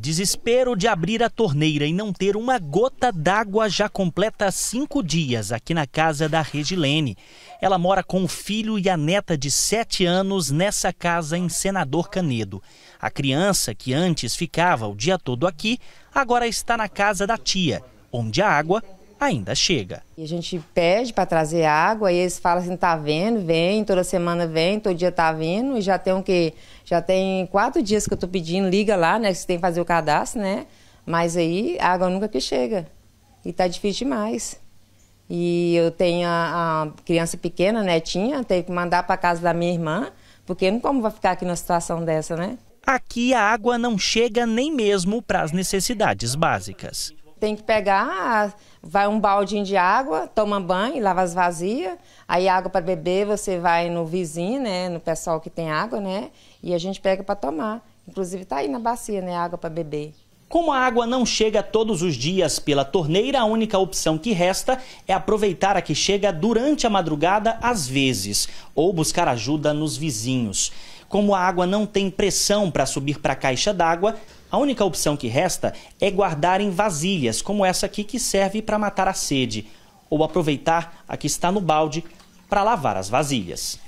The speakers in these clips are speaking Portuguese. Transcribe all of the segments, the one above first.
desespero de abrir a torneira e não ter uma gota d'água já completa cinco dias aqui na casa da Regilene. Ela mora com o filho e a neta de sete anos nessa casa em Senador Canedo. A criança, que antes ficava o dia todo aqui, agora está na casa da tia, onde a água ainda chega. E a gente pede para trazer água e eles falam assim, tá vendo, vem, toda semana vem, todo dia tá vindo e já tem o quê? Já tem quatro dias que eu tô pedindo, liga lá, né, que você tem que fazer o cadastro, né? Mas aí a água nunca que chega e tá difícil demais. E eu tenho a, a criança pequena, netinha, tenho que mandar para casa da minha irmã, porque não como vai ficar aqui numa situação dessa, né? Aqui a água não chega nem mesmo para as necessidades básicas tem que pegar, ah, vai um baldinho de água, toma banho, lava as vazias, aí água para beber você vai no vizinho, né, no pessoal que tem água, né, e a gente pega para tomar. Inclusive tá aí na bacia, né, água para beber. Como a água não chega todos os dias pela torneira, a única opção que resta é aproveitar a que chega durante a madrugada às vezes, ou buscar ajuda nos vizinhos. Como a água não tem pressão para subir para a caixa d'água, a única opção que resta é guardar em vasilhas, como essa aqui que serve para matar a sede, ou aproveitar a que está no balde para lavar as vasilhas.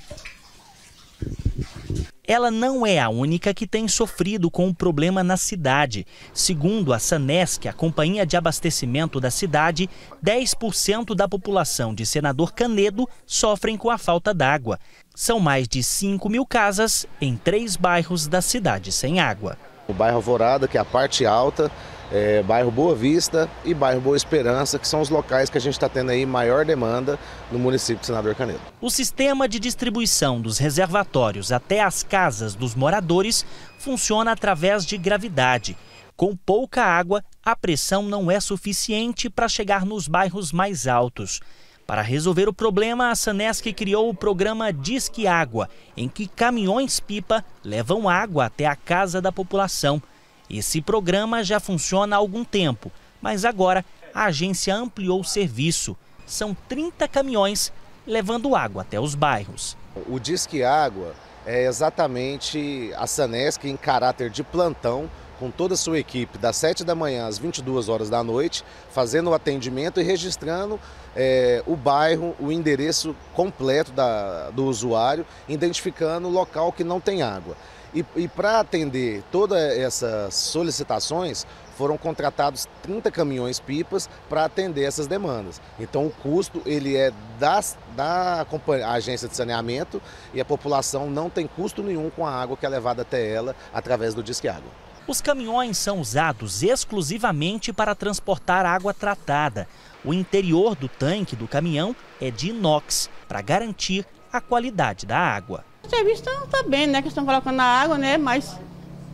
Ela não é a única que tem sofrido com o problema na cidade. Segundo a Sanesc, a companhia de abastecimento da cidade, 10% da população de Senador Canedo sofrem com a falta d'água. São mais de 5 mil casas em três bairros da cidade sem água. O bairro Alvorada, que é a parte alta, é, bairro Boa Vista e bairro Boa Esperança, que são os locais que a gente está tendo aí maior demanda no município de Senador Canedo. O sistema de distribuição dos reservatórios até as casas dos moradores funciona através de gravidade. Com pouca água, a pressão não é suficiente para chegar nos bairros mais altos. Para resolver o problema, a Sanesc criou o programa Disque Água, em que caminhões-pipa levam água até a casa da população. Esse programa já funciona há algum tempo, mas agora a agência ampliou o serviço. São 30 caminhões levando água até os bairros. O Disque Água é exatamente a Sanesc em caráter de plantão com toda a sua equipe, das 7 da manhã às 22 horas da noite, fazendo o atendimento e registrando é, o bairro, o endereço completo da, do usuário, identificando o local que não tem água. E, e para atender todas essas solicitações, foram contratados 30 caminhões-pipas para atender essas demandas. Então o custo ele é das, da agência de saneamento e a população não tem custo nenhum com a água que é levada até ela através do Disque Água. Os caminhões são usados exclusivamente para transportar água tratada. O interior do tanque do caminhão é de inox, para garantir a qualidade da água. O serviço está tá bem, né? Que estão colocando na água, né? Mas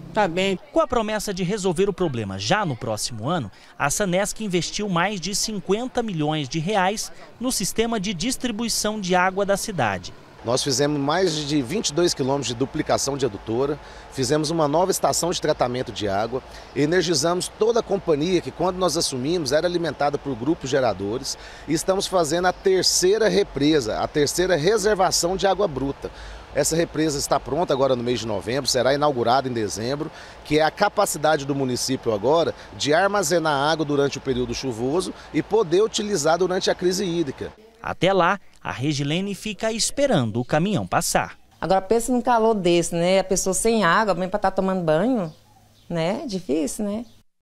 está bem. Com a promessa de resolver o problema já no próximo ano, a Sanesc investiu mais de 50 milhões de reais no sistema de distribuição de água da cidade. Nós fizemos mais de 22 quilômetros de duplicação de adutora, fizemos uma nova estação de tratamento de água, energizamos toda a companhia que, quando nós assumimos, era alimentada por grupos geradores e estamos fazendo a terceira represa, a terceira reservação de água bruta. Essa represa está pronta agora no mês de novembro, será inaugurada em dezembro, que é a capacidade do município agora de armazenar água durante o período chuvoso e poder utilizar durante a crise hídrica. Até lá, a Regilene fica esperando o caminhão passar. Agora pensa num calor desse, né? A pessoa sem água, mesmo para estar tá tomando banho, né? Difícil, né?